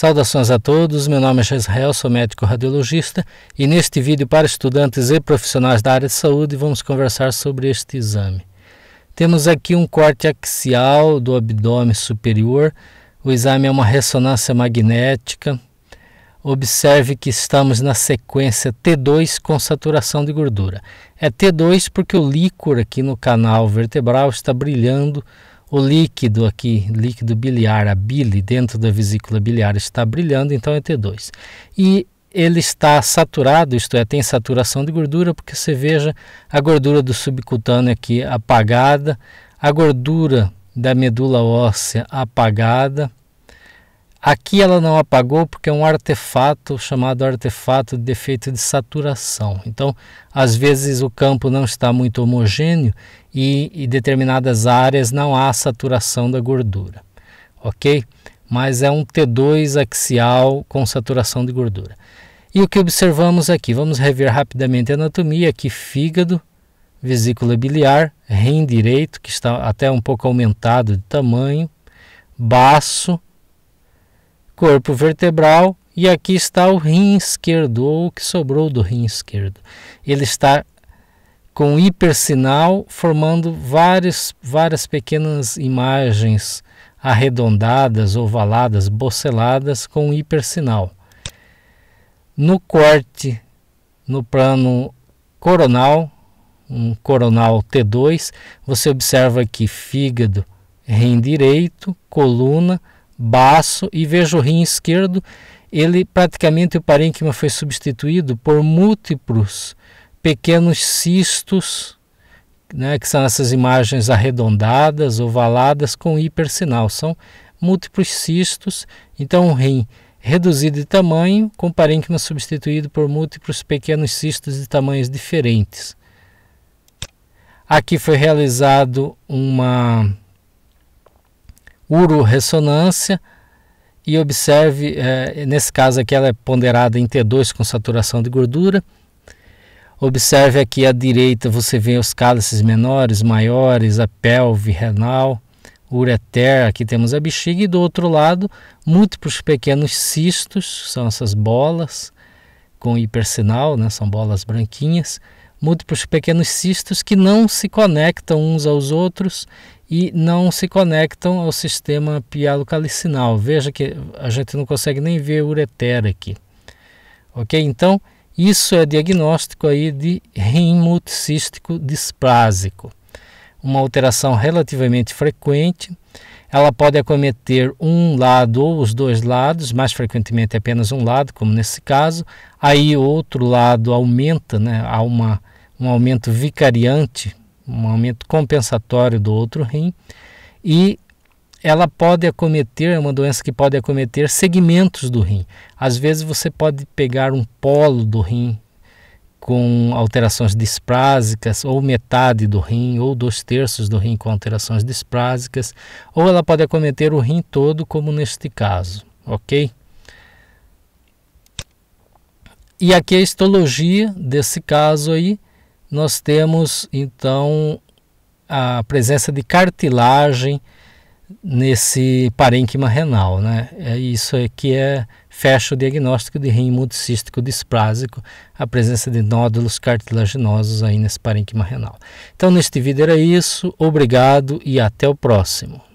Saudações a todos, meu nome é Israel, sou médico radiologista e neste vídeo para estudantes e profissionais da área de saúde vamos conversar sobre este exame. Temos aqui um corte axial do abdômen superior, o exame é uma ressonância magnética. Observe que estamos na sequência T2 com saturação de gordura. É T2 porque o líquor aqui no canal vertebral está brilhando o líquido aqui, líquido biliar, a bile dentro da vesícula biliar está brilhando, então é T2. E ele está saturado, isto é, tem saturação de gordura, porque você veja a gordura do subcutâneo aqui apagada, a gordura da medula óssea apagada, Aqui ela não apagou porque é um artefato chamado artefato de defeito de saturação. Então, às vezes o campo não está muito homogêneo e em determinadas áreas não há saturação da gordura, ok? Mas é um T2 axial com saturação de gordura. E o que observamos aqui? Vamos rever rapidamente a anatomia. Aqui, fígado, vesícula biliar, rim direito, que está até um pouco aumentado de tamanho, baço, corpo vertebral e aqui está o rim esquerdo, ou o que sobrou do rim esquerdo. Ele está com hipersinal formando várias várias pequenas imagens arredondadas, ovaladas, boceladas com hipersinal. No corte, no plano coronal, um coronal T2, você observa que fígado, rim direito, coluna, baço e vejo o rim esquerdo, ele praticamente o parênquima foi substituído por múltiplos pequenos cistos, né, que são essas imagens arredondadas, ovaladas com hipersinal, são múltiplos cistos, então um rim reduzido de tamanho com parênquima substituído por múltiplos pequenos cistos de tamanhos diferentes. Aqui foi realizado uma uroressonância e observe, é, nesse caso aqui ela é ponderada em T2 com saturação de gordura. Observe aqui à direita você vê os cálices menores, maiores, a pelve renal, ureter, aqui temos a bexiga, e do outro lado múltiplos pequenos cistos, são essas bolas com hipersinal, né, são bolas branquinhas, múltiplos pequenos cistos que não se conectam uns aos outros e não se conectam ao sistema pialocalicinal. Veja que a gente não consegue nem ver uretera aqui. Ok? Então, isso é diagnóstico aí de rim multicístico displásico, uma alteração relativamente frequente ela pode acometer um lado ou os dois lados, mais frequentemente apenas um lado, como nesse caso. Aí outro lado aumenta, né? há uma, um aumento vicariante, um aumento compensatório do outro rim. E ela pode acometer, é uma doença que pode acometer segmentos do rim. Às vezes você pode pegar um polo do rim com alterações disprásicas, ou metade do rim, ou dois terços do rim com alterações disprásicas, ou ela pode acometer o rim todo, como neste caso, ok? E aqui a histologia desse caso aí, nós temos então a presença de cartilagem nesse parênquima renal, né? É isso é que é fecha o diagnóstico de rim multicístico disprásico, a presença de nódulos cartilaginosos aí nesse parênquima renal. Então, neste vídeo era isso. Obrigado e até o próximo.